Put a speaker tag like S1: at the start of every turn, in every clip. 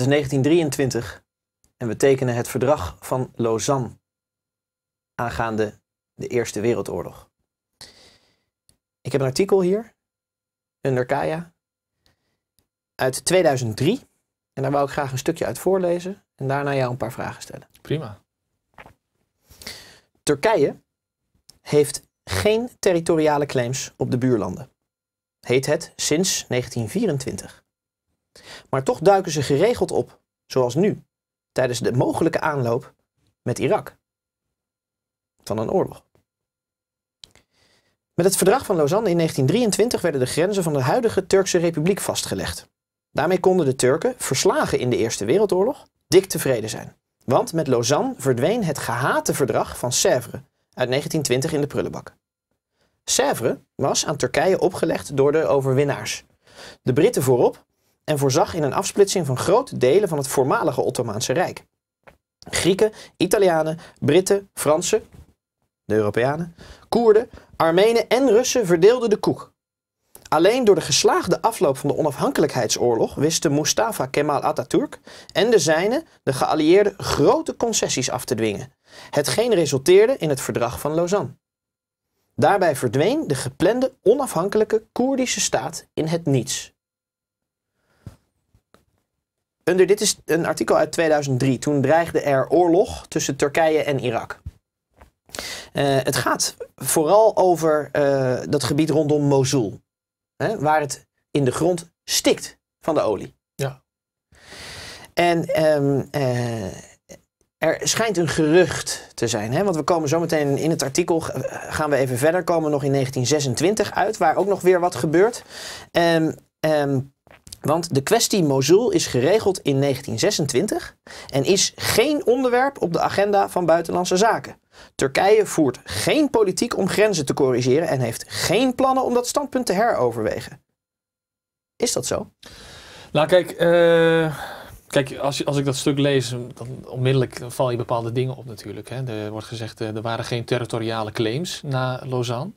S1: Het is 1923 en we tekenen het verdrag van Lausanne aangaande de Eerste Wereldoorlog. Ik heb een artikel hier, under Kaya, uit 2003. En daar wou ik graag een stukje uit voorlezen en daarna jou een paar vragen stellen. Prima. Turkije heeft geen territoriale claims op de buurlanden. Heet het sinds 1924. Maar toch duiken ze geregeld op, zoals nu, tijdens de mogelijke aanloop met Irak van een oorlog. Met het verdrag van Lausanne in 1923 werden de grenzen van de huidige Turkse Republiek vastgelegd. Daarmee konden de Turken, verslagen in de Eerste Wereldoorlog, dik tevreden zijn. Want met Lausanne verdween het gehate verdrag van Sèvres uit 1920 in de prullenbak. Sèvres was aan Turkije opgelegd door de overwinnaars. De Britten voorop en voorzag in een afsplitsing van grote delen van het voormalige Ottomaanse Rijk. Grieken, Italianen, Britten, Fransen, de Europeanen, Koerden, Armenen en Russen verdeelden de koek. Alleen door de geslaagde afloop van de onafhankelijkheidsoorlog wisten Mustafa Kemal Atatürk en de zijne de geallieerden grote concessies af te dwingen, hetgeen resulteerde in het verdrag van Lausanne. Daarbij verdween de geplande onafhankelijke Koerdische staat in het niets dit is een artikel uit 2003. Toen dreigde er oorlog tussen Turkije en Irak. Eh, het gaat vooral over eh, dat gebied rondom Mosul, hè, waar het in de grond stikt van de olie. Ja. En ehm, eh, er schijnt een gerucht te zijn, hè, want we komen zo meteen in het artikel, gaan we even verder, komen nog in 1926 uit, waar ook nog weer wat gebeurt. Um, want de kwestie Mosul is geregeld in 1926 en is geen onderwerp op de agenda van buitenlandse zaken. Turkije voert geen politiek om grenzen te corrigeren en heeft geen plannen om dat standpunt te heroverwegen. Is dat zo?
S2: Nou, kijk, eh, kijk als, als ik dat stuk lees, dan onmiddellijk val je bepaalde dingen op natuurlijk. Hè. Er wordt gezegd, uh, er waren geen territoriale claims na Lausanne.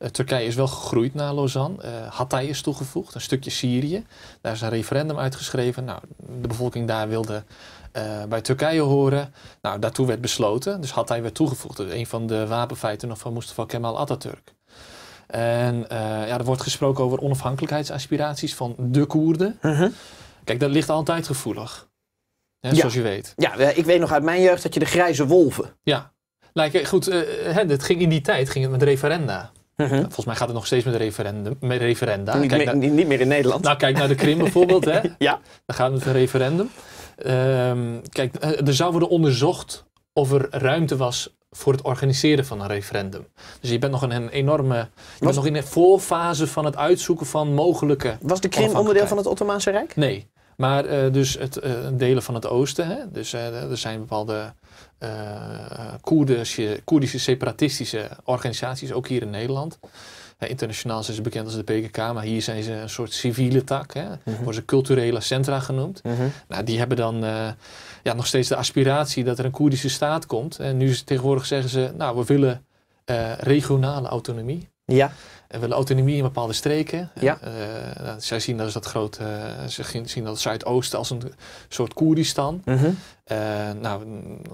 S2: Eh, Turkije is wel gegroeid na Lausanne. Eh, Hatay is toegevoegd, een stukje Syrië. Daar is een referendum uitgeschreven. Nou, de bevolking daar wilde eh, bij Turkije horen. Nou, daartoe werd besloten, dus had hij werd toegevoegd. Dus een van de wapenfeiten nog van Mustafa Kemal Atatürk. En ja, er wordt gesproken over onafhankelijkheidsaspiraties van de Koerden. Mhm. Kijk, dat ligt altijd gevoelig. Hè, Zoals je weet. Ja,
S1: ik weet nog uit mijn jeugd dat je de grijze
S2: wolven. Ja, nou, goed, hè, het ging in die tijd ging het met referenda. Mhm. Nou, volgens mij gaat het nog steeds met, referendum, met referenda. Niet, kijk niet, meer in Nederland. Nou, kijk naar de Krim bijvoorbeeld. Hè. ja. Dan gaat het met een referendum. Ehm, kijk, eh, er zou worden onderzocht of er ruimte was voor het organiseren van een referendum. Dus je bent nog in een enorme. Je was, nog in een voorfase van het uitzoeken van mogelijke. Was de Krim onderdeel van het
S1: Ottomaanse Rijk?
S2: Nee. Maar eh, dus het eh, delen van het oosten, hè? dus eh, er zijn bepaalde Koerdische, Koerdische separatistische organisaties, ook hier in Nederland. internationaal zijn ze bekend als de PKK, maar hier zijn ze een soort civiele tak. Hè? Mhm. Worden ze culturele centra genoemd. Mhm. Nou, die hebben dan ja, nog steeds de aspiratie dat er een Koerdische staat komt. En nu tegenwoordig zeggen ze, nou we willen regionale autonomie. Ja. En willen autonomie in bepaalde streken. Ja. Eh, nou, zij zien dat is dat grote, eh, ze zien dat Zuidoosten als een soort Koerdistan. Mhm. Eh, nou,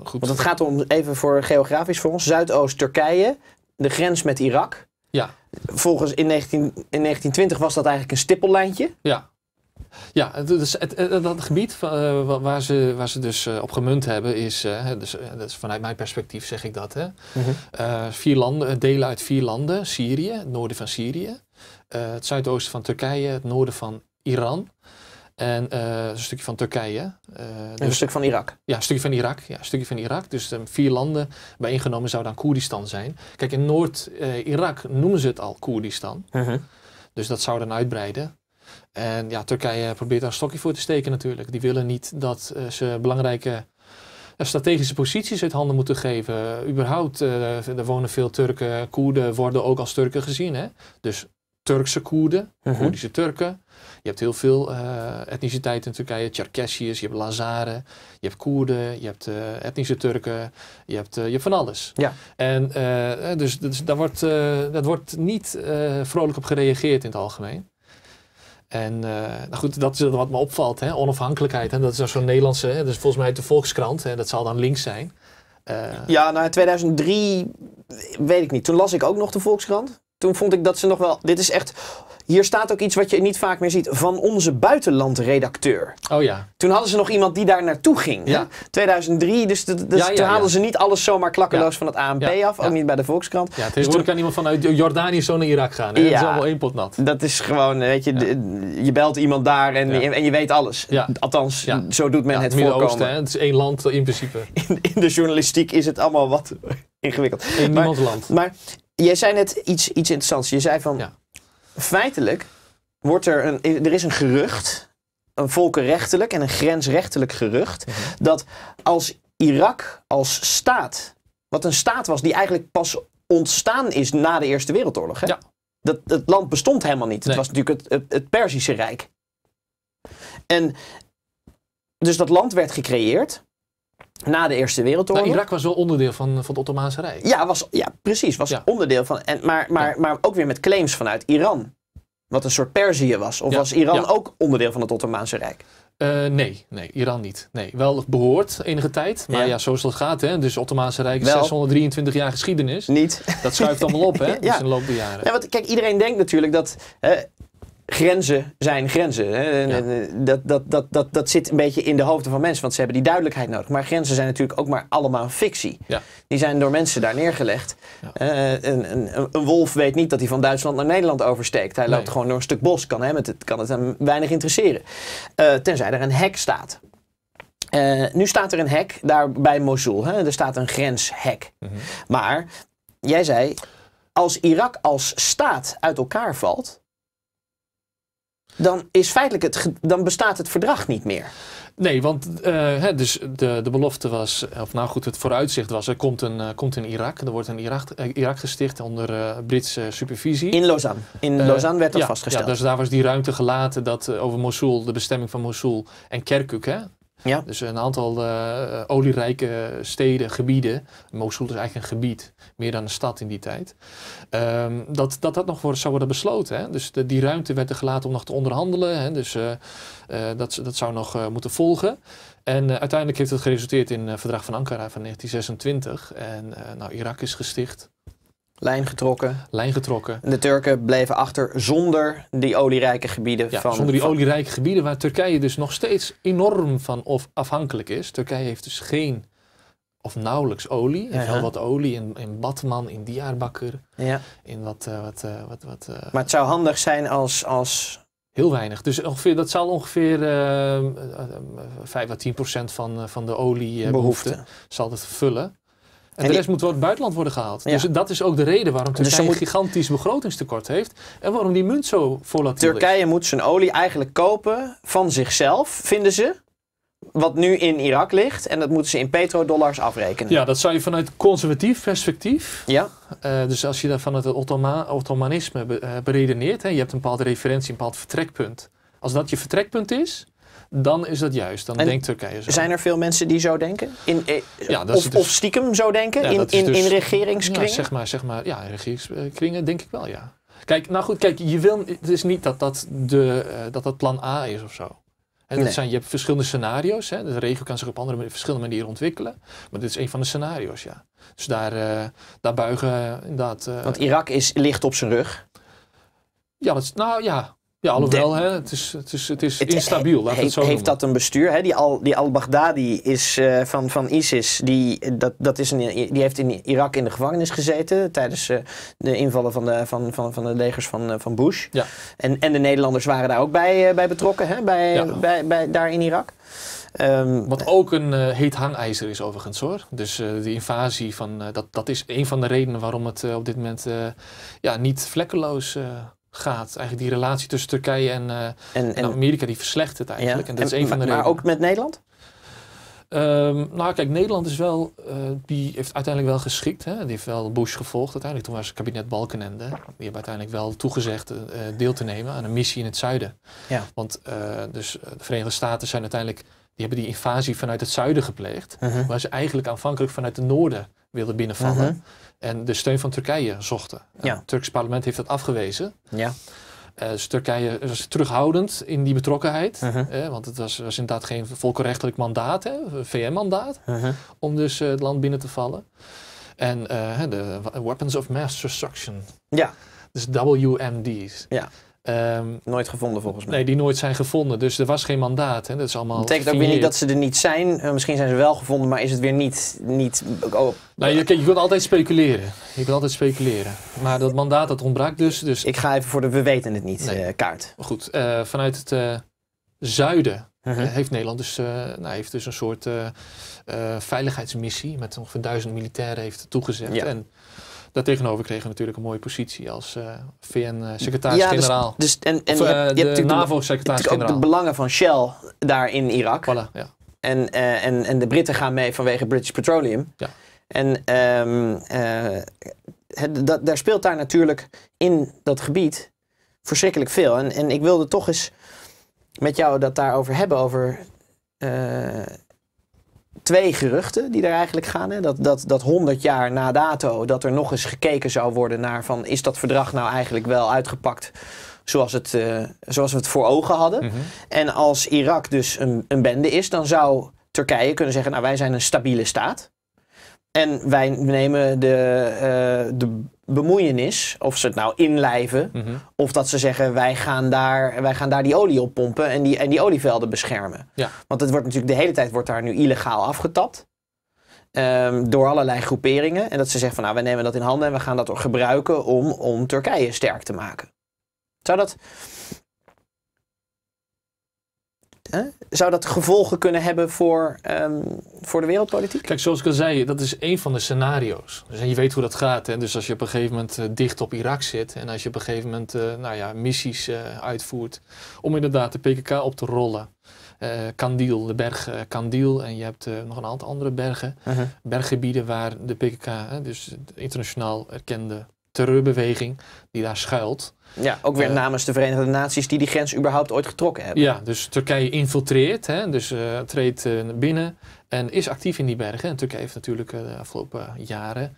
S2: goed. Want het gaat
S1: om, even voor geografisch voor ons, Zuidoost-Turkije, de grens met Irak. Ja. Volgens in, 19, in 1920 was dat eigenlijk een stippellijntje.
S2: Ja. Ja, dus het, het, dat gebied eh, waar, ze, waar ze dus eh, op gemunt hebben is, eh, dus, dat is vanuit mijn perspectief zeg ik dat, hè. Mhm. vier landen, delen uit vier landen, Syrië, het noorden van Syrië, het zuidoosten van Turkije, het noorden van Iran en dus een stukje van Turkije. Dus, een stuk van Irak. Ja, een stukje van Irak. Ja, een stukje van Irak. Dus vier landen bijeengenomen zou dan Koerdistan zijn. Kijk, in Noord-Irak noemen ze het al Koerdistan. Mhm. Dus dat zou dan uitbreiden. En ja, Turkije probeert daar een stokje voor te steken natuurlijk. Die willen niet dat eh, ze belangrijke eh, strategische posities uit handen moeten geven. Überhaupt, eh, er wonen veel Turken. Koerden worden ook als Turken gezien. Hè? Dus Turkse Koerden, mhm. Koerdische Turken. Je hebt heel veel uh, etniciteiten in Turkije. Tsjerkessiërs, je hebt Lazaren, je hebt Koerden, je hebt etnische Turken, je hebt, je van alles. Ja. En dus, dus, daar wordt, dat wordt niet vrolijk op gereageerd in het algemeen. En eh, nou goed, dat is wat me opvalt, hè? onafhankelijkheid. Hè? Dat is zo'n Nederlandse, hè? dat is volgens mij de Volkskrant, hè? dat zal dan links zijn. Eh,
S1: ja, nou 2003, weet ik niet. Toen las ik ook nog de Volkskrant. Toen vond ik dat ze nog wel, dit is echt hier staat ook iets wat je niet vaak meer ziet van onze buitenlandredacteur. Oh ja. Toen hadden ze nog iemand die daar naartoe ging. Ja. 2003, dus, ja, ja, toen haalden ze niet alles zomaar klakkeloos van het ANP af. Ook niet bij de Volkskrant. Ja, dus tegenwoordig dus kan iemand vanuit Jordanië zo naar Irak gaan. Hè? Dat is allemaal één pot nat. Dat is gewoon, eh, weet je, je belt iemand daar en, je weet alles. Althans, zo doet men het voorkomen. Hè?
S2: Het is één land in principe.
S1: In, de journalistiek is het allemaal wat ingewikkeld. In niemands land. Maar jij zei net iets, iets interessants. Je zei van feitelijk wordt er een, er is een gerucht, een volkenrechtelijk en een grensrechtelijk gerucht, mhm. dat als Irak als staat, wat een staat was die eigenlijk pas ontstaan is na de Eerste Wereldoorlog. Hè? Dat, dat land bestond helemaal niet. Het was natuurlijk het, het, het Perzische Rijk. En dus dat land werd gecreëerd na de Eerste Wereldoorlog. Nou, Irak was
S2: wel onderdeel van, van het Ottomaanse Rijk.
S1: Ja, was, ja precies. Was onderdeel van. En, maar, maar, maar ook weer met claims vanuit Iran. Wat een soort Perzië was. Of was Iran ook onderdeel van het Ottomaanse Rijk?
S2: Eh, nee, nee, Iran niet. Nee, wel behoord enige tijd. Maar ja, ja zoals dat gaat, hè. Dus het Ottomaanse Rijk is 623 jaar geschiedenis. Niet. Dat schuift allemaal op, hè. Dus in de loop der jaren. Ja,
S1: want kijk, iedereen denkt natuurlijk dat grenzen zijn grenzen. Hè? Dat, dat, dat, dat, dat zit een beetje in de hoofden van mensen, want ze hebben die duidelijkheid nodig. Maar grenzen zijn natuurlijk ook maar allemaal fictie. Die zijn door mensen daar neergelegd. een, een, een, wolf weet niet dat hij van Duitsland naar Nederland oversteekt. Hij loopt gewoon door een stuk bos, kan, hè, met het, kan het hem weinig interesseren. tenzij er een hek staat. nu staat er een hek daar bij Mosul. Hè? Er staat een grenshek. Maar jij zei, als Irak als staat uit elkaar valt, dan, is feitelijk het, dan bestaat het verdrag
S2: niet meer. Nee, want eh, hè, dus de, de belofte was, of nou goed, het vooruitzicht was, er komt een, eh, komt in Irak, er wordt een Irak, eh, Irak gesticht onder Britse supervisie. In Lausanne. In Lausanne werd dat vastgesteld. Ja, dus daar was die ruimte gelaten dat over Mosul, de bestemming van Mosul en Kerkuk, hè, ja. Dus een aantal eh, olierijke steden, gebieden. Mosul is eigenlijk een gebied, meer dan een stad in die tijd. Ehm, dat, dat dat nog zou worden besloten. Hè? Dus de, die ruimte werd er gelaten om nog te onderhandelen. Hè? Dus eh, eh, dat, dat zou nog moeten volgen. En uiteindelijk heeft het geresulteerd in het verdrag van Ankara van 1926. En nou, Irak is gesticht. Lijn getrokken. Lijn getrokken. De
S1: Turken bleven achter zonder die olierijke gebieden. Ja, van, zonder die
S2: olierijke gebieden waar Turkije dus nog steeds enorm van of afhankelijk is. Turkije heeft dus geen of nauwelijks olie. heeft heel wel wat olie in, in Batman, in Diyarbakir. Ja. In wat, eh, eh, wat, wat, wat eh, maar het zou handig zijn als, als... Heel weinig. Dus ongeveer, dat zal ongeveer 5 à 10 procent van, van de oliebehoefte zal het vullen. En, de rest moet door het buitenland worden gehaald. Dus dat is ook de reden waarom dus Turkije dus een gigantisch begrotingstekort heeft. En waarom die munt zo volatiel Turkije is. Turkije
S1: moet zijn olie eigenlijk kopen van zichzelf, vinden ze. Wat nu in Irak ligt. En dat moeten ze in petrodollars afrekenen. Ja, dat
S2: zou je vanuit conservatief perspectief. Ja. Eh, dus als je dat vanuit het Ottomanisme be, eh, beredeneert. Hè, je hebt een bepaalde referentie, een bepaald vertrekpunt. Als dat je vertrekpunt is dan is dat juist. Dan denkt Turkije zo.
S1: Zijn er veel mensen die zo denken? In, eh, ja, dat of, is dus- of, stiekem zo denken? in, in, dus- regeringskringen? zeg
S2: maar, zeg maar, ja, in regeringskringen denk ik wel, ja. Kijk, nou goed, kijk, je wil, het is niet dat dat, de, eh, dat, dat plan A is of zo. dat zijn, je hebt verschillende scenario's. Hè? De regio kan zich op andere, verschillende manieren ontwikkelen. Maar dit is een van de scenario's, ja. Dus daar, uh, daar buigen inderdaad... Uh, Want Irak is, ligt op zijn rug. Ja, dat, nou ja, ja, alhoewel, de, hè, het is, het is, het is instabiel, laat het zo Heeft
S1: dat een bestuur, hè? Die al-Baghdadi die al is eh, van, van ISIS, die, dat, dat is een, die heeft in Irak in de gevangenis gezeten tijdens eh, de invallen van de, van, van, van de legers van, eh, van Bush. Ja. En, en de Nederlanders waren daar ook bij, bij betrokken, hè? Bij, bij, bij,
S2: daar in Irak. Ehm, Wat ook een uh, heet hangijzer is overigens hoor. Dus de invasie, van, dat, dat is een van de redenen waarom het op dit moment ja, niet vlekkeloos gaat. Eigenlijk die relatie tussen Turkije en, eh, en, Amerika, die verslechtert eigenlijk. En dat is een van de redenen. Maar ook met Nederland? Um, nou, kijk, Nederland is wel, eh, die heeft uiteindelijk wel geschikt. Hè? Die heeft wel Bush gevolgd uiteindelijk. Toen was het kabinet Balkenende. Die hebben uiteindelijk wel toegezegd eh, deel te nemen aan een missie in het zuiden. Ja. Want dus de Verenigde Staten zijn uiteindelijk die hebben die invasie vanuit het zuiden gepleegd, uh waar ze eigenlijk aanvankelijk vanuit het noorden wilden binnenvallen. Mhm. En de steun van Turkije zochten. Ja. Het Turks parlement heeft dat afgewezen. Ja. Eh, dus Turkije was terughoudend in die betrokkenheid. Mhm. want het was, inderdaad geen volkenrechtelijk mandaat, VM-mandaat, om dus eh, het land binnen te vallen. En eh, de Weapons of Mass Destruction. Ja. Dus WMD's. Ja. Ehm, nooit gevonden volgens mij. Nee, die nooit zijn gevonden. Dus er was geen mandaat. Hè. Dat is allemaal. betekent ook weer niet dat ze
S1: er niet zijn. Eh, misschien zijn ze wel gevonden, maar is het weer niet. niet oh.
S2: nou, je, je kunt altijd speculeren. Je kunt altijd speculeren. Maar dat mandaat dat ontbrak dus. dus... Ik ga even voor de we weten het niet eh, kaart. Goed, eh, vanuit het zuiden mhm. heeft Nederland dus, nou, heeft dus een soort veiligheidsmissie met ongeveer duizend militairen heeft toegezegd. En daartegenover kregen we natuurlijk een mooie positie als eh, VN-secretaris-generaal. Ja, dus-, dus, en, en je, eh, hebt, de NAVO-secretaris-generaal. ook de belangen van Shell
S1: daar in Irak. Voilà, ja. en, eh, en, en de Britten gaan mee vanwege British Petroleum. Ja. En ehm, dat, daar speelt daar natuurlijk in dat gebied verschrikkelijk veel. En, en ik wilde toch eens met jou dat daarover hebben, over twee geruchten die er eigenlijk gaan. Hè? Dat, dat, dat 100 jaar na dato dat er nog eens gekeken zou worden naar van is dat verdrag nou eigenlijk wel uitgepakt zoals, het, eh, zoals we het voor ogen hadden. Mhm. En als Irak dus een, een bende is, dan zou Turkije kunnen zeggen, nou wij zijn een stabiele staat. En wij nemen de, eh, de bemoeienis, of ze het nou inlijven, mhm. of dat ze zeggen wij gaan daar, wij gaan daar die olie op pompen en die, en die olievelden beschermen. Want het wordt natuurlijk de hele tijd wordt daar nu illegaal afgetapt. Ehm, door allerlei groeperingen. En dat ze zeggen van nou, we nemen dat in handen en we gaan dat gebruiken om, om Turkije sterk te maken. Zou dat,
S2: zou dat gevolgen kunnen hebben voor, ehm, voor de wereldpolitiek? Kijk, zoals ik al zei, dat is één van de scenario's. Dus en je weet hoe dat gaat. Hè? Dus als je op een gegeven moment eh, dicht op Irak zit en als je op een gegeven moment eh, nou ja, missies eh, uitvoert om inderdaad de PKK op te rollen. Kandil, de berg Kandil en je hebt nog een aantal andere bergen. Uh-huh. Berggebieden waar de PKK, dus de internationaal erkende terreurbeweging, die daar schuilt
S1: ja, ook weer eh, namens de Verenigde Naties die die grens überhaupt ooit getrokken hebben.
S2: Ja, dus Turkije infiltreert, hè, dus eh, treedt eh, binnen en is actief in die bergen. En Turkije heeft natuurlijk de afgelopen jaren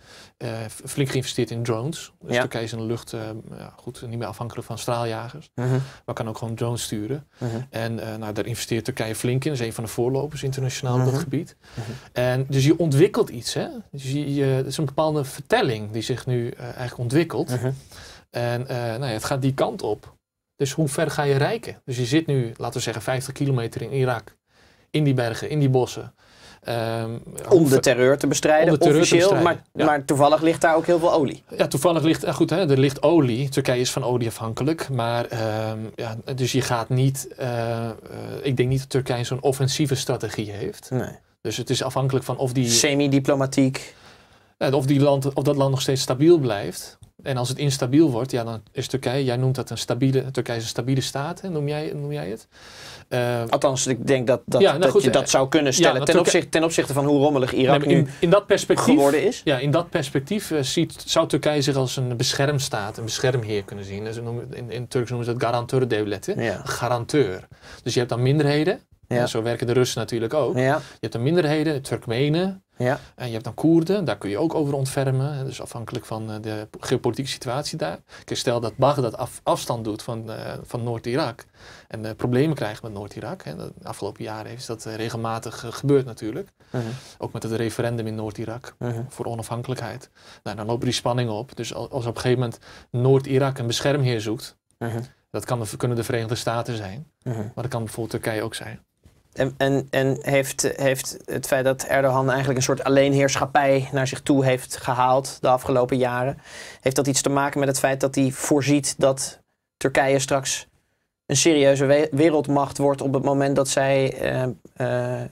S2: flink geïnvesteerd in drones. Dus Turkije is in de lucht ja, goed, niet meer afhankelijk van straaljagers, mhm. maar kan ook gewoon drones sturen. Mhm. En nou, daar investeert Turkije flink in, dat is een van de voorlopers internationaal -huh. op dat mhm. gebied. En, dus je ontwikkelt iets, hè? Dus je, het is een bepaalde vertelling die zich nu eigenlijk ontwikkelt. En eh, nou ja, het gaat die kant op. Dus hoe ver ga je rijken? Dus je zit nu, laten we zeggen, 50 kilometer in Irak. In die bergen, in die bossen. Ehm, om de terreur te bestrijden, terreur officieel. Te bestrijden,
S1: maar, maar, toevallig ligt daar ook heel veel olie.
S2: Ja, toevallig ligt, eh, goed, hè, er ligt olie. Turkije is van olie afhankelijk. Maar, ehm, ja, dus je gaat niet, eh, ik denk niet dat Turkije zo'n offensieve strategie heeft. Nee. Dus het is afhankelijk van of die... Semi-diplomatiek. of, die land, of dat land nog steeds stabiel blijft. En als het instabiel wordt, ja, dan is Turkije, jij noemt dat een stabiele, Turkije is een stabiele staat, hè, noem, jij, noem jij het? Eh, Althans, ik denk dat, dat, nou dat je dat eh, zou kunnen stellen ten, opzichte, ten opzichte van hoe rommelig Irak nu in dat perspectief, geworden is. Ja, in dat perspectief eh, ziet, zou Turkije zich als een beschermstaat, een beschermheer kunnen zien. Dus in, in Turks noemen ze dat garanteur devlet, garanteur. Dus je hebt dan minderheden, ja. zo werken de Russen natuurlijk ook. Je hebt dan minderheden, Turkmenen, ja. En je hebt dan Koerden, daar kun je ook over ontfermen. Dus afhankelijk van eh, de geopolitieke situatie daar. Kijk, stel dat Baghdad afstand doet van, eh, van Noord-Irak en eh, problemen krijgt met Noord-Irak. De afgelopen jaren is dat regelmatig gebeurd natuurlijk. Uh-huh. Ook met het referendum in Noord-Irak uh-huh. voor onafhankelijkheid. Nou, dan lopen die spanningen op. Dus als op een gegeven moment Noord-Irak een beschermheer zoekt, uh-huh. dat kan kunnen de Verenigde Staten zijn, maar dat kan bijvoorbeeld Turkije ook zijn.
S1: En, en, en heeft, heeft het feit dat Erdogan eigenlijk een soort alleenheerschappij naar zich toe heeft gehaald de afgelopen jaren, heeft dat iets te maken met het feit dat hij voorziet dat Turkije straks een serieuze wereldmacht wordt op het moment dat zij
S2: eh, eh,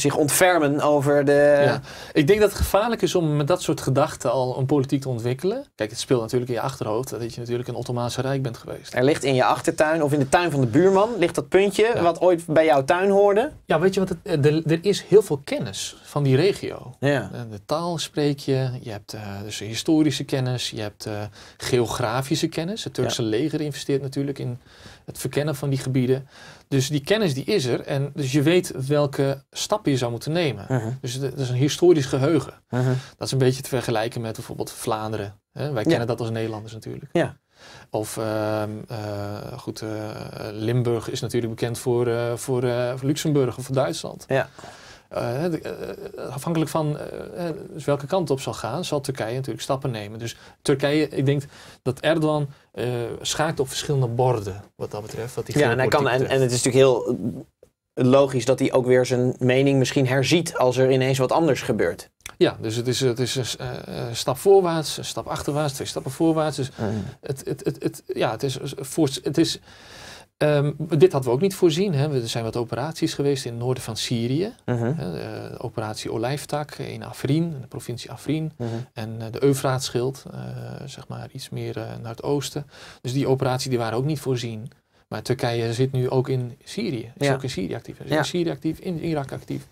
S2: zich ontfermen over de. Ik denk dat het gevaarlijk is om met dat soort gedachten al een politiek te ontwikkelen. Kijk, het speelt natuurlijk in je achterhoofd dat je natuurlijk een Ottomaanse Rijk bent geweest.
S1: Er ligt in je achtertuin of in de tuin van de buurman ligt dat puntje wat ooit bij jouw tuin
S2: hoorde. Ja, weet je wat? Eh, er, is heel veel kennis van die regio. Ja. Eh, de taal spreek je, je hebt eh, dus historische kennis, je hebt geografische kennis. Het Turkse leger investeert natuurlijk in het verkennen van die gebieden. Dus die kennis die is er. En dus je weet welke stappen je zou moeten nemen. Mhm. Dus dat is een historisch geheugen. Mhm. Dat is een beetje te vergelijken met bijvoorbeeld Vlaanderen. Hè? Wij kennen dat als Nederlanders natuurlijk. Ja. Of ehm, eh, goed, eh, Limburg is natuurlijk bekend voor, eh, voor, Luxemburg of voor Duitsland. Ja. Eh, eh, eh, afhankelijk van dus welke kant op zal gaan, zal Turkije natuurlijk stappen nemen. Dus Turkije, ik denk dat Erdogan schaakt op verschillende borden wat dat betreft. ja, en, hij kan, en, het is natuurlijk
S1: heel logisch dat hij ook weer zijn mening misschien herziet als er ineens wat anders gebeurt.
S2: Ja, dus het is, het is een stap voorwaarts, een stap achterwaarts, twee stappen voorwaarts. Dus het, het, het, het, ja, het is, het is Ehm, dit hadden we ook niet voorzien. Hè. Er zijn wat operaties geweest in het noorden van Syrië. Uh mhm. eh, -huh. operatie Olijftak in Afrin, de provincie Afrin. Mhm. En eh, de Eufraatschild, eh, zeg maar iets meer naar het oosten. Dus die operaties die waren ook niet voorzien. Maar Turkije zit nu ook in Syrië. Is ook in Syrië actief. Is in Syrië actief, in Irak actief.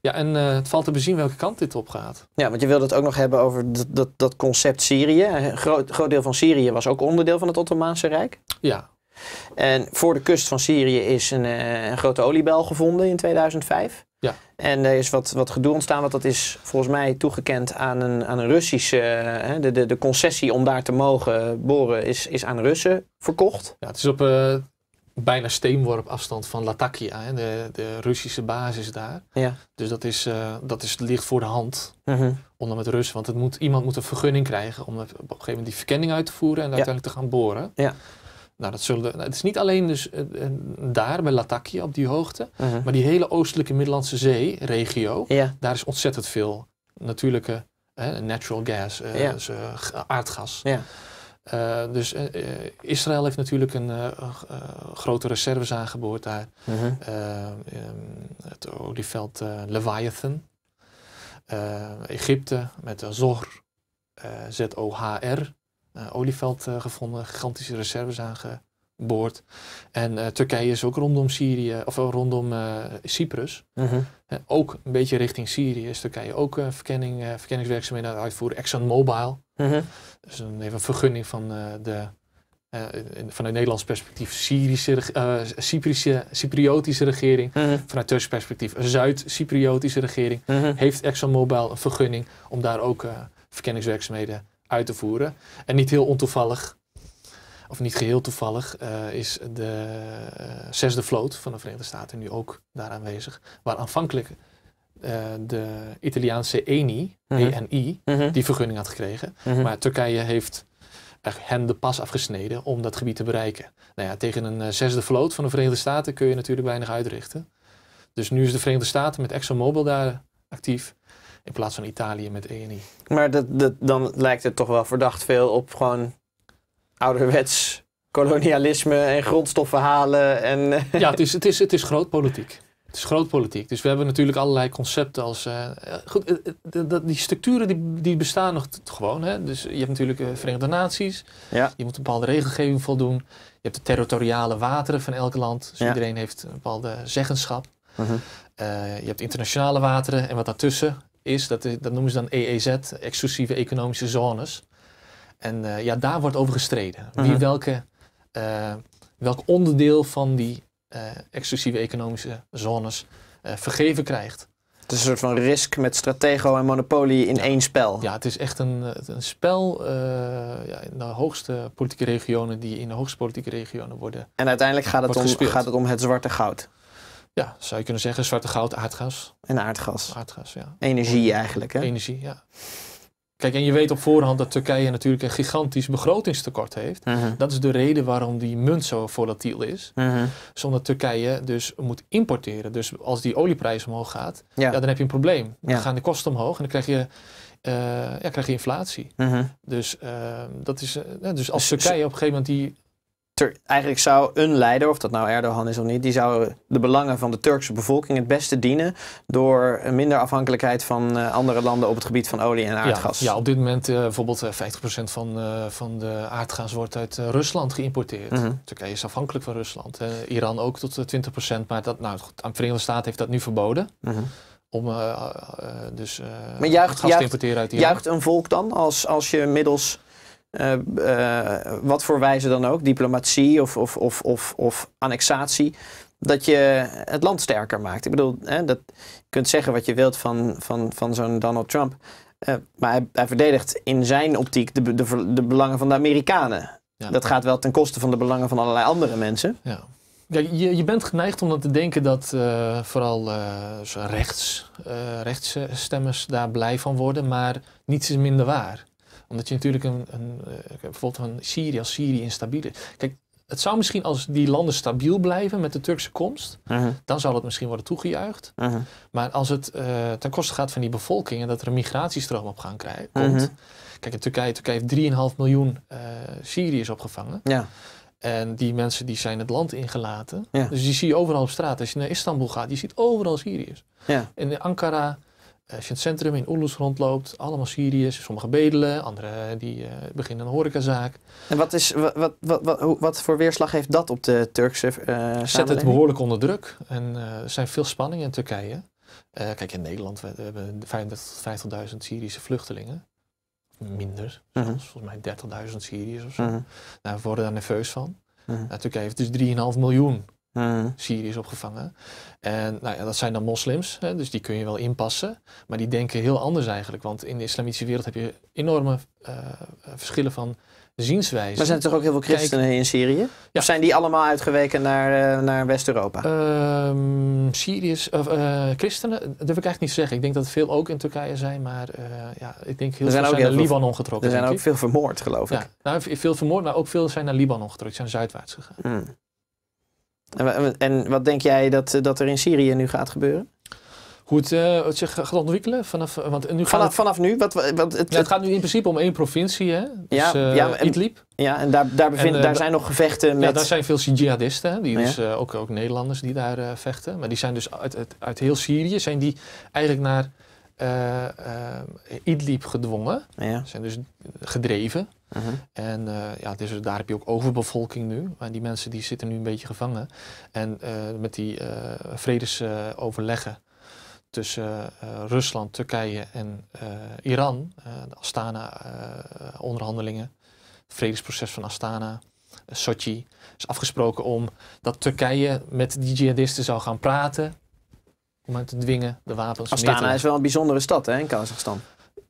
S2: Ja, en het valt te bezien welke kant dit op gaat. Ja, want je wilde
S1: het ook nog hebben over dat, dat, dat concept Syrië. Een groot, groot deel van Syrië was ook onderdeel van het Ottomaanse Rijk. Ja, en voor de kust van Syrië is een, eh, een grote oliebel gevonden in 2005. Ja. En er is wat, wat gedoe ontstaan, want dat is volgens mij toegekend aan een, aan een Russische. Eh, de, de, de concessie om daar te mogen boren is, is aan Russen
S2: verkocht. Ja, het is op eh, bijna steenworp afstand van Latakia, hè, de, de Russische basis daar. Ja. Dus dat, is, uh, dat is, ligt voor de hand mhm. onder met Russen. Want het moet, iemand moet een vergunning krijgen om op een gegeven moment die verkenning uit te voeren en uiteindelijk te gaan boren. Ja. Nou, dat zullen, nou, het is niet alleen dus eh, eh, daar bij Latakia op die hoogte, uh-huh. maar die hele oostelijke Middellandse Zee-regio, ja. daar is ontzettend veel natuurlijke natural gas, eh, dus, aardgas. Ja. dus Israël heeft natuurlijk een grote reserves aangeboord daar. -huh. Ehm, het olieveld Leviathan. Egypte met de Zohr, Z-O-H-R. Eh, olieveld eh, gevonden, gigantische reserves aangeboord. En eh, Turkije is ook rondom Syrië, of rondom Cyprus. Mhm. ook een beetje richting Syrië is Turkije ook verkenning, verkenningswerkzaamheden uitvoeren. ExxonMobil. -huh. Mhm. Dus een, even vergunning van de vanuit Nederlands perspectief Syrische, uh, Cyprische, Cypriotische regering, mhm. vanuit Turks perspectief Zuid-Cypriotische regering, -huh. heeft ExxonMobil een vergunning om daar ook verkenningswerkzaamheden uit te voeren. En niet heel ontoevallig, of niet geheel toevallig, eh, is de eh, zesde vloot van de Verenigde Staten nu ook daar aanwezig. Waar aanvankelijk eh, de Italiaanse ENI, mhm. ENI mhm. die vergunning had gekregen. Mhm. Maar Turkije heeft hen de pas afgesneden om dat gebied te bereiken. Nou ja, tegen een zesde vloot van de Verenigde Staten kun je natuurlijk weinig uitrichten. Dus nu is de Verenigde Staten met ExxonMobil daar actief. In plaats van Italië met ENI.
S1: Maar dat, dat, dan lijkt het toch wel verdacht veel op gewoon ouderwets
S2: kolonialisme en grondstoffen halen. En eh, ja, het is, het, is, het is groot politiek. Het is groot politiek. Dus we hebben natuurlijk allerlei concepten als. Uh, goed, eh, die structuren die, die bestaan nog gewoon. Hè? Dus je hebt natuurlijk Verenigde Naties. Ja. Je moet een bepaalde regelgeving voldoen. Je hebt de territoriale wateren van elk land. Dus iedereen heeft een bepaalde zeggenschap. Mhm. je hebt internationale wateren en wat daartussen is, dat, dat noemen ze dan EEZ, exclusieve economische zones. En eh, ja, daar wordt over gestreden. Wie mhm. welke, eh, welk onderdeel van die eh, exclusieve economische zones vergeven krijgt. Het is een soort van risk met stratego en monopolie in één spel. Ja, het is echt een, een spel ja, in de hoogste politieke regionen die in de hoogste politieke regionen worden. En uiteindelijk gaat het, om, gaat het
S1: om het zwarte goud. Ja, zou je
S2: kunnen zeggen. Zwarte goud, aardgas. En aardgas. Aardgas, ja. Energie eigenlijk, hè? Energie, ja. Kijk, en je weet op voorhand dat Turkije natuurlijk een gigantisch begrotingstekort heeft. Mhm. Dat is de reden waarom die munt zo volatiel is. Mhm. Uh dus Zonder Turkije dus moet importeren. Dus als die olieprijs omhoog gaat, ja. dan heb je een probleem. Dan gaan de kosten omhoog en dan krijg je, eh, ja, krijg je inflatie. Mhm. Dus, ehm, dat is, eh, dus als dus- Turkije op een gegeven moment die
S1: eigenlijk zou een leider, of dat nou Erdogan is of niet, die zou de belangen van de Turkse bevolking het beste dienen door minder afhankelijkheid van eh, andere landen op het gebied van olie en aardgas. Ja, op
S2: dit moment eh, bijvoorbeeld 50% eh, van, van de aardgas wordt uit Rusland geïmporteerd. Mhm. Turkije is afhankelijk van Rusland. Iran ook tot 20%, maar dat, nou, goed, de Verenigde Staten heeft dat nu verboden. Mhm. om uh, dus maar juicht, gas te importeren uit Juicht
S1: een volk dan als, als je middels eh, eh, wat voor wijze dan ook, diplomatie of, of, of, of, of annexatie, dat je het land sterker maakt. Ik bedoel, hè, dat, je kunt zeggen wat je wilt van, van, van zo'n Donald Trump, eh, maar hij, verdedigt in zijn optiek de, de, de belangen van de Amerikanen. Dat gaat wel ten koste van de belangen van allerlei andere mensen. Ja.
S2: je, je bent geneigd om dan te denken dat vooral uh, rechts, rechtsstemmers daar blij van worden, maar niets is minder waar omdat je natuurlijk een, een eh, bijvoorbeeld van Syrië, als Syrië instabiel is. Kijk, het zou misschien als die landen stabiel blijven met de Turkse komst, dan zou dat misschien worden toegejuicht. Maar als het eh, ten koste gaat van die bevolking en dat er een migratiestroom op gang krijgt, komt. Kijk, in Turkije, Turkije heeft 3,5 miljoen eh, Syriërs opgevangen. Ja. En die mensen die zijn het land ingelaten. Ja. Dus die zie je overal op straat. Als je naar Istanbul gaat, je ziet overal Syriërs. Ja. In Ankara, als je het centrum in Oelus rondloopt, allemaal Syriërs, sommige bedelen, anderen die eh, beginnen een horecazaak.
S1: En wat, is, wat, wat, wat, wat, voor weerslag heeft dat op de Turkse uh, Zet het behoorlijk onder druk.
S2: En eh, er zijn veel spanningen in Turkije. kijk, in Nederland we, we hebben 50.000 Syrische vluchtelingen. Minder, mhm. volgens mij 30.000 Syriërs of zo. Daar mhm. nou, worden daar nerveus van. Mhm. Nou, Turkije heeft dus 3,5 miljoen Hmm. Syrië Syriërs opgevangen. En nou ja, dat zijn dan moslims, hè, dus die kun je wel inpassen. Maar die denken heel anders eigenlijk. Want in de islamitische wereld heb je enorme eh, eh, verschillen van zienswijze. Maar zijn er toch ook heel veel christenen
S1: in Syrië? Of zijn die allemaal uitgeweken naar, eh, naar West-Europa?
S2: Um, Syriërs, uh, christenen, dat durf ik eigenlijk niet zeggen. Ik denk dat veel ook in Turkije zijn, maar ja, ik denk heel veel zijn naar Libanon getrokken. Er zijn ook veel
S1: vermoord, geloof ik. Ja,
S2: nou, veel vermoord, maar ook veel zijn naar Libanon getrokken. Ze zijn zuidwaarts gegaan.
S1: Hmm. En wat denk jij dat, eh, dat er in Syrië nu gaat gebeuren?
S2: Hoe het, eh, zich gaat ontwikkelen vanaf, eh, want nu vanaf, het, vanaf nu? Wat, wat, het, ja, het gaat nu in principe om één provincie, hè? Dus, ja, en, Idlib. Ja, en daar, daar, bevind, en, daar zijn nog
S1: gevechten met... Ja, daar zijn
S2: veel jihadisten, die dus, ook, ook Nederlanders die daar vechten. Maar die zijn dus uit, uit, uit heel Syrië, zijn die eigenlijk naar Idlib gedwongen. Ja. Zijn dus gedreven. Uh-huh. En eh, ja, dus daar heb je ook overbevolking nu. En die mensen die zitten nu een beetje gevangen. En eh, met die eh, vredesoverleggen tussen Rusland, Turkije en Iran, de Astana-onderhandelingen, het vredesproces van Astana, Sochi, is afgesproken om dat Turkije met die jihadisten zou gaan praten om hen te dwingen de wapens. Astana is
S1: wel een bijzondere stad hè, in Kazachstan.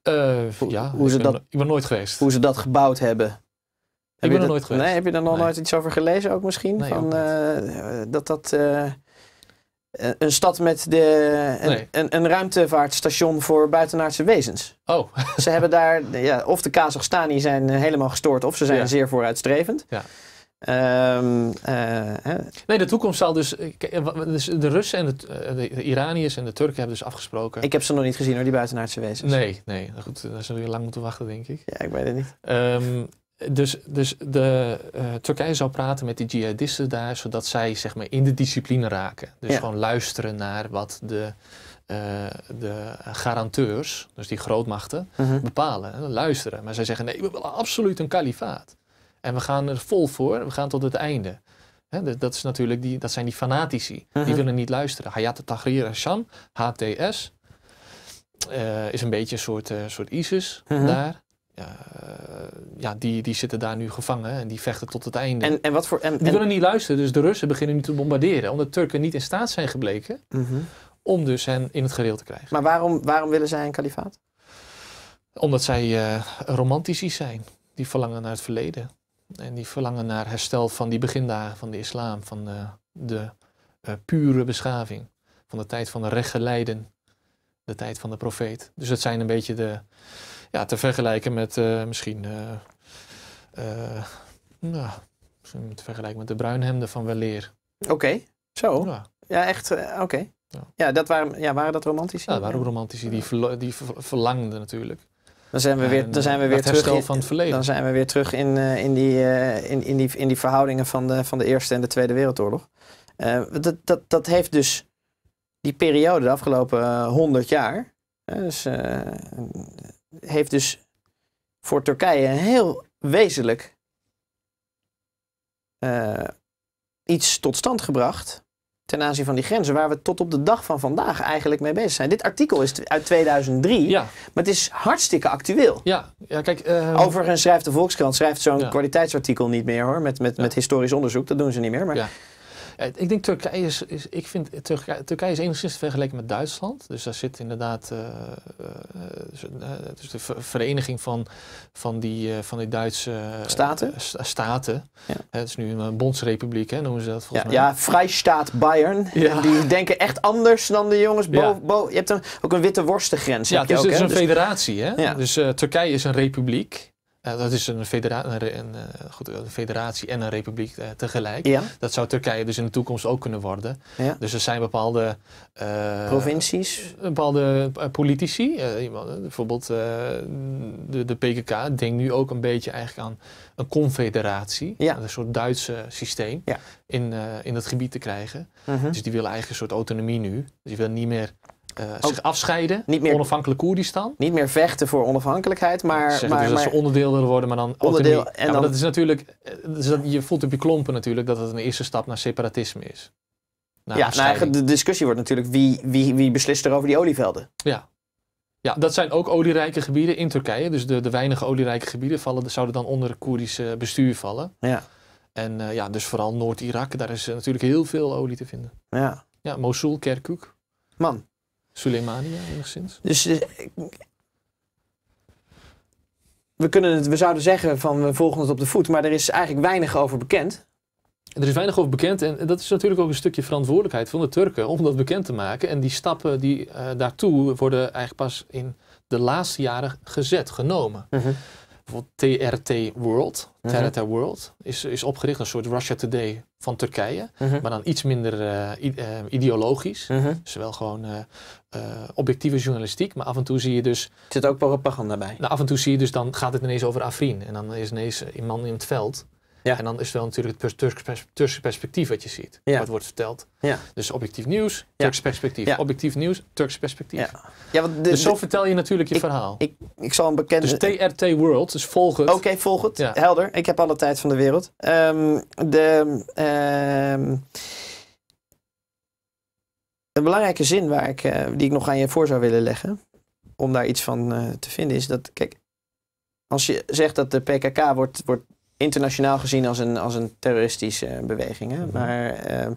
S2: Eh, ja, hoe ze ben, dat, ik ben nooit geweest. Hoe ze dat gebouwd hebben. heb je er nooit geweest. Nee,
S1: heb je daar nog nooit iets over gelezen ook misschien? Van, eh, dat dat eh, een stad met de, een, een, ruimtevaartstation voor buitenaardse wezens.
S2: Oh. ze
S1: hebben daar, ja, of de Kazachstani zijn helemaal gestoord of ze zijn zeer vooruitstrevend. Ja.
S2: Ehm, eh, nee, de toekomst zal dus. Eh, eh, dus de Russen en de, de, Iraniërs en de Turken hebben dus afgesproken. Ik heb ze nog niet gezien hoor, die buitenaardse wezens. Nee, nee. Nou goed, daar zullen we lang moeten wachten, denk ik. Ja, ik weet het niet. Ehm, dus, dus de Turkije zou praten met die jihadisten daar, zodat zij zeg maar in de discipline raken. Dus gewoon luisteren naar wat de, de garanteurs, dus die grootmachten, mhm. bepalen. Luisteren. Maar zij zeggen nee, we willen absoluut een kalifaat. En we gaan er vol voor, we gaan tot het einde. dat, is natuurlijk die, dat zijn die fanatici. Die mhm. willen niet luisteren. Hayat Tahrir Sham HTS, eh, is een beetje een soort, eh, soort ISIS mhm. daar. Eh, ja, die, die zitten daar nu gevangen en die vechten tot het einde. En, en wat voor, en, die willen niet luisteren, dus de Russen beginnen nu te bombarderen. Omdat Turken niet in staat zijn gebleken mhm. om dus hen in het gereel te krijgen. Maar waarom, waarom willen zij een kalifaat? Omdat zij romantici zijn. Die verlangen naar het verleden. En die verlangen naar herstel van die begindagen van de islam, van de, de eh, pure beschaving, van de tijd van de rechtgeleiden, de tijd van de profeet. Dus dat zijn een beetje de, ja, te vergelijken met eh, misschien, eh, nou, misschien te vergelijken met de bruinhemden van Weleer.
S1: Oké, zo. Ja. ja echt, oké.
S2: Ja. dat waren, ja, waren dat romantici? Ja, dat waren romantici die, die ver- verlangden natuurlijk dan zijn we weer, dan zijn we eh, weer terug in, van het verleden. Dan
S1: zijn we weer terug in, eh, in, die, eh, in, in, die, in die verhoudingen van de, van de Eerste en de Tweede Wereldoorlog. dat, dat, dat heeft dus die periode, de afgelopen 100 jaar, dus, heeft dus voor Turkije een heel wezenlijk uh, iets tot stand gebracht ten aanzien van die grenzen, waar we tot op de dag van vandaag eigenlijk mee bezig zijn. Dit artikel is uit 2003, maar het is hartstikke actueel.
S2: Ja, ja kijk... Ehm,
S1: Overigens schrijft de Volkskrant schrijft zo'n kwaliteitsartikel niet meer hoor, met, met, met historisch onderzoek, dat doen ze niet meer, maar...
S2: Eh, ik denk Turkije is, is ik vind Turkije, Turkije, is enigszins vergeleken met Duitsland. Dus daar zit inderdaad dus de vereniging van, van, die, van die Duitse staten. staten. het is nu een bondsrepubliek, hè, noemen ze dat volgens ja,
S1: mij. Ja, Vrijstaat Bayern. Die denken echt anders dan de jongens boven. je hebt een, ook een witte worstengrens. Ja, Dat dus het is een dus-
S2: federatie. Hè? Dus Turkije is een republiek. Eh, dat is een, eh, goed, een, federatie en een republiek eh, tegelijk. Ja. Dat zou Turkije dus in de toekomst ook kunnen worden. Ja. Dus er zijn bepaalde... Provincies? Bepaalde politici. bijvoorbeeld de, de, PKK denkt nu ook een beetje eigenlijk aan een confederatie. Ja. Een soort Duitse systeem in, in dat gebied te krijgen. Mhm. Dus die willen eigenlijk een soort autonomie nu. Dus die willen niet meer uh, zich afscheiden. Niet meer, onafhankelijk Koerdistan. Niet meer vechten voor onafhankelijkheid,
S1: maar... Zeg maar, dus maar, dat ze
S2: onderdeel willen worden, maar dan onderdeel, En dan, dat is natuurlijk... Eh, dus dat, je voelt op je klompen natuurlijk dat het een eerste stap naar separatisme is. ja, nou,
S1: de discussie wordt natuurlijk wie, wie, wie beslist er over die olievelden.
S2: Ja. Ja, dat zijn ook olierijke gebieden in Turkije. Dus de, de weinige olierijke gebieden vallen, zouden dan onder het Koerdische bestuur vallen. Ja. En eh, ja, dus vooral Noord-Irak, daar is natuurlijk heel veel olie te vinden. Ja. Ja, Mosul, Kerkuk. Man, Suleimania enigszins? Dus eh,
S1: we, kunnen het, we zouden zeggen van we volgen het op de voet, maar er is eigenlijk weinig over bekend.
S2: Er is weinig over bekend en dat is natuurlijk ook een stukje verantwoordelijkheid van de Turken om dat bekend te maken. En die stappen die, eh, daartoe worden eigenlijk pas in de laatste jaren gezet, genomen. Uh bijvoorbeeld TRT World. TRT mhm. World is, is opgericht, een soort Russia Today van Turkije. Mhm. Maar dan iets minder eh, eh, ideologisch. Uh mhm. -huh. Dus wel gewoon eh, objectieve journalistiek. Maar af en toe zie je dus... Er zit ook propaganda bij. Nou, af en toe zie je dus dan gaat het ineens over Afrin. En dan is ineens een man in het veld. Ja. En dan is wel natuurlijk het Turkse perspectief wat je ziet, ja. wat wordt verteld. Ja. Dus objectief nieuws, Turks perspectief. Objectief nieuws, Turks perspectief. Ja. Want dus zo vertel je natuurlijk je verhaal. Ik, ik, zal een bekende... Dus TRT World, dus volg Oké, okay, volg het.
S1: Helder, ik heb alle tijd van de wereld. Ehm, de... Ehm, een belangrijke zin waar ik, eh, die ik nog aan je voor zou willen leggen, om daar iets van eh, te vinden, is dat, kijk, als je zegt dat de PKK wordt, wordt internationaal gezien als een, als een terroristische beweging. Hè? Mhm. Maar uh,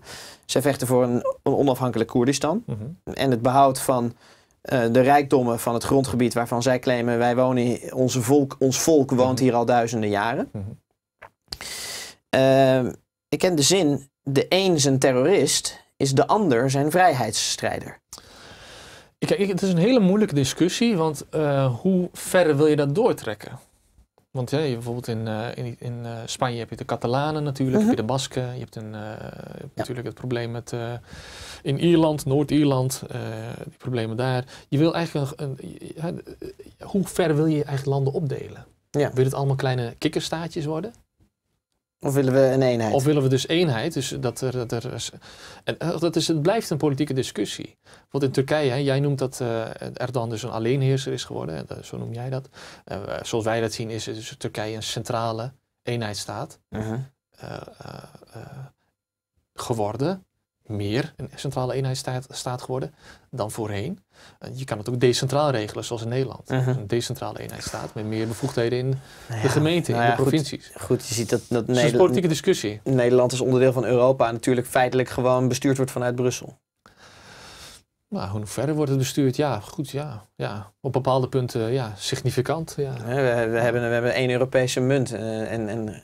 S1: zij vechten voor een onafhankelijk Koerdistan. Mhm. En het behoud van eh, de rijkdommen van het grondgebied waarvan zij claimen... wij wonen, onze volk, ons volk woont mhm. hier al duizenden jaren. Ehm, ik ken de zin, de een zijn terrorist is de ander zijn vrijheidsstrijder.
S2: Kijk, het is een hele moeilijke discussie, want eh, hoe ver wil je dat doortrekken? Want ja, bijvoorbeeld in, eh, in, in eh, Spanje heb je de Catalanen natuurlijk, mhm. heb je de Basken, je hebt, een, eh, natuurlijk het probleem met in Ierland, Noord-Ierland, die problemen daar. Je wil eigenlijk een, hoe ver wil je eigenlijk landen opdelen? Wil het allemaal kleine kikkerstaatjes worden? Of willen we een eenheid? Of willen we dus eenheid? Dus dat er, dat er, en eh, dat is, het blijft een politieke discussie. Want in Turkije, hè, jij noemt dat uh, Erdogan dus een alleenheerser is geworden, zo noem jij dat. Eh, zoals wij dat zien is, Turkije een centrale eenheidsstaat uh-huh. geworden meer een centrale eenheidsstaat geworden dan voorheen. je kan het ook decentraal regelen, zoals in Nederland. Mhm. Een decentrale eenheidsstaat met meer bevoegdheden in nou de gemeente, nou in de provincies.
S1: Goed, je ziet dat... dat een politieke discussie. Nederland is onderdeel van Europa en natuurlijk feitelijk gewoon bestuurd wordt vanuit Brussel.
S2: Nou, hoe verder wordt het bestuurd? Ja, goed, ja. ja. Op bepaalde punten, ja, significant. Ja. We,
S1: we hebben, we hebben één Europese munt. Eh, en, en,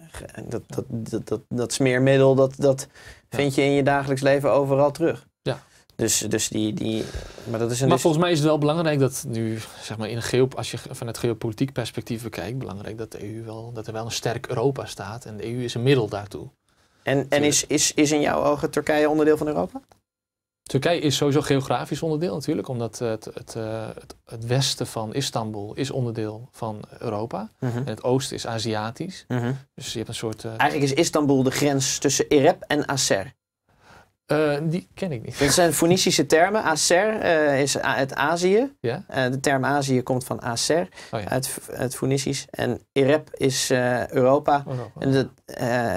S1: dat, dat, dat, dat, dat smeermiddel, dat, dat vind je in je dagelijks leven overal terug. Ja. Dus, dus die, die, maar dat is een maar volgens
S2: mij is het wel belangrijk dat nu, zeg maar, in een als je vanuit geopolitiek perspectief bekijkt, belangrijk dat de EU wel, dat er wel een sterk Europa staat. En de EU is een middel daartoe. En, en is,
S1: is, is in jouw ogen Turkije onderdeel van Europa?
S2: Turkije is sowieso geografisch onderdeel natuurlijk, omdat eh, het, het, eh, het, het westen van Istanbul is onderdeel van Europa. Mhm. En het oosten is Aziatisch. Mhm. Dus je hebt een soort... Eh, Eigenlijk is Istanbul de grens tussen Ereb en Acer. die ken ik
S1: niet. Dat zijn Phoenicische termen. Acer is het Azië. de term Azië komt van Acer, oh, uit, uit Phoenicisch. En Ereb is Europa. Europa. En dat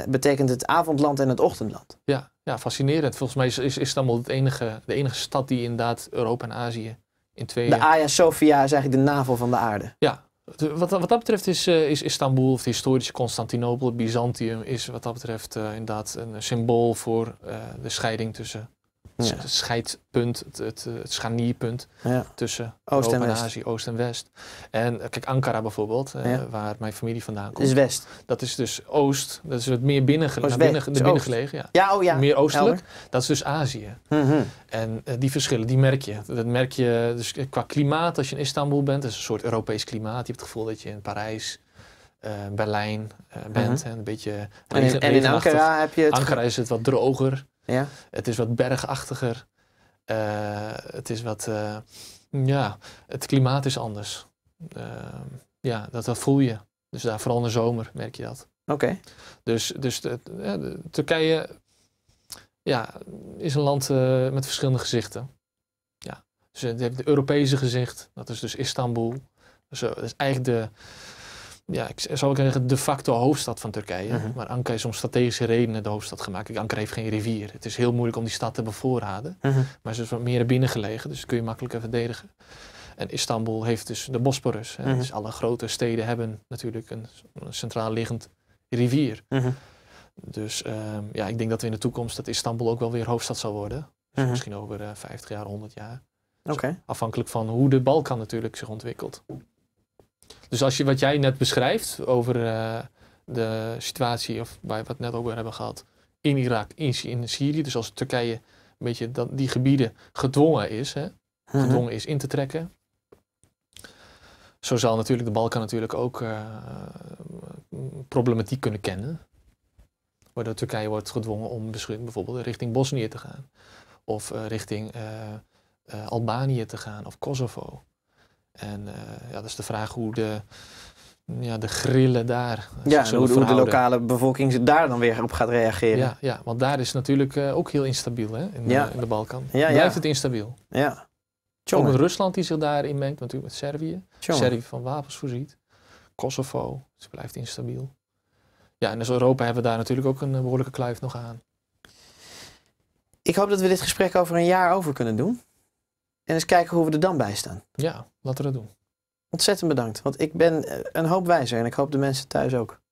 S1: betekent het avondland en het ochtendland.
S2: Ja ja, fascinerend. Volgens mij is, is Istanbul het enige, de enige stad die inderdaad Europa en Azië in twee... De Hagia
S1: Sophia is eigenlijk de navel van de aarde.
S2: Ja, wat, wat dat betreft is, eh, is Istanbul, of de historische Constantinopel, Byzantium, is wat dat betreft eh, inderdaad een symbool voor eh, de scheiding tussen scheidpunt, het, het, eh, scharnierpunt tussen Oost en, Azië, Oost en West. En eh, kijk, Ankara bijvoorbeeld, eh, waar mijn familie vandaan komt. is West. Dat is dus Oost, dat is het meer binnen, binnen, binnen, binnen gelegen. Oh, ja. Meer oostelijk, dat is dus Azië. Mhm. En die verschillen, die merk je. Dat merk je dus qua klimaat, als je in Istanbul bent, dat is een soort Europees klimaat. Je hebt het gevoel dat je in Parijs... Berlijn bent. Mhm. en een beetje en, in, en in Ankara heb je het Ankara is het wat droger. Ja. Het is wat bergachtiger. Eh, het is wat, eh, ja, het klimaat is anders. Eh, ja, dat, dat voel je. Dus daar, vooral in de zomer merk je dat. Oké. Dus, dus de, ja, Turkije ja, is een land met verschillende gezichten. Ja. Dus het hebt het Europese gezicht, dat is dus Istanbul. Dus, dat is eigenlijk de, ja, ik zal ik zeggen, de facto hoofdstad van Turkije. Mhm. Maar Ankara is om strategische redenen de hoofdstad gemaakt. Ankara heeft geen rivier. Het is heel moeilijk om die stad te bevoorraden. Mhm. Maar ze is wat meer binnen gelegen, dus kun je makkelijker verdedigen. En Istanbul heeft dus de Bosporus. Mhm. Dus alle grote steden hebben natuurlijk een, centraal liggend rivier. Dus ehm, ja, ik denk dat we in de toekomst dat Istanbul ook wel weer hoofdstad zal worden. Dus misschien over 50 eh, jaar, 100 jaar. Dus afhankelijk van hoe de Balkan natuurlijk zich ontwikkelt. Dus als je, wat jij net beschrijft over eh, de situatie of waar we het net over hebben gehad in Irak, in, Syrië, dus als Turkije een beetje die gebieden gedwongen is, hè, mhm. gedwongen is in te trekken. Zo zal natuurlijk de Balkan natuurlijk ook eh, problematiek kunnen kennen. Waardoor Turkije wordt gedwongen om bijvoorbeeld richting Bosnië te gaan. Of eh, richting Albanië te gaan of Kosovo. En eh, ja, dat is de vraag hoe de, ja, de grillen daar. Ja, en hoe, de lokale bevolking
S1: daar dan weer op gaat
S2: reageren. Ja, want daar is natuurlijk eh, ook heel instabiel hè, in, de, Balkan. Ja, Blijft het instabiel. Ja. Ook met Rusland die zich daarin mengt, natuurlijk met Servië. Tjonge. Servië van wapens voorziet. Kosovo, het blijft instabiel. Ja, en als dus Europa hebben we daar natuurlijk ook een eh, behoorlijke kluif nog aan. Ik hoop dat we dit gesprek over een jaar over kunnen doen.
S1: En eens kijken hoe we er dan bij staan. Ja, laten we dat doen. Ontzettend bedankt, want ik ben eh, een hoop wijzer en ik hoop de mensen thuis ook.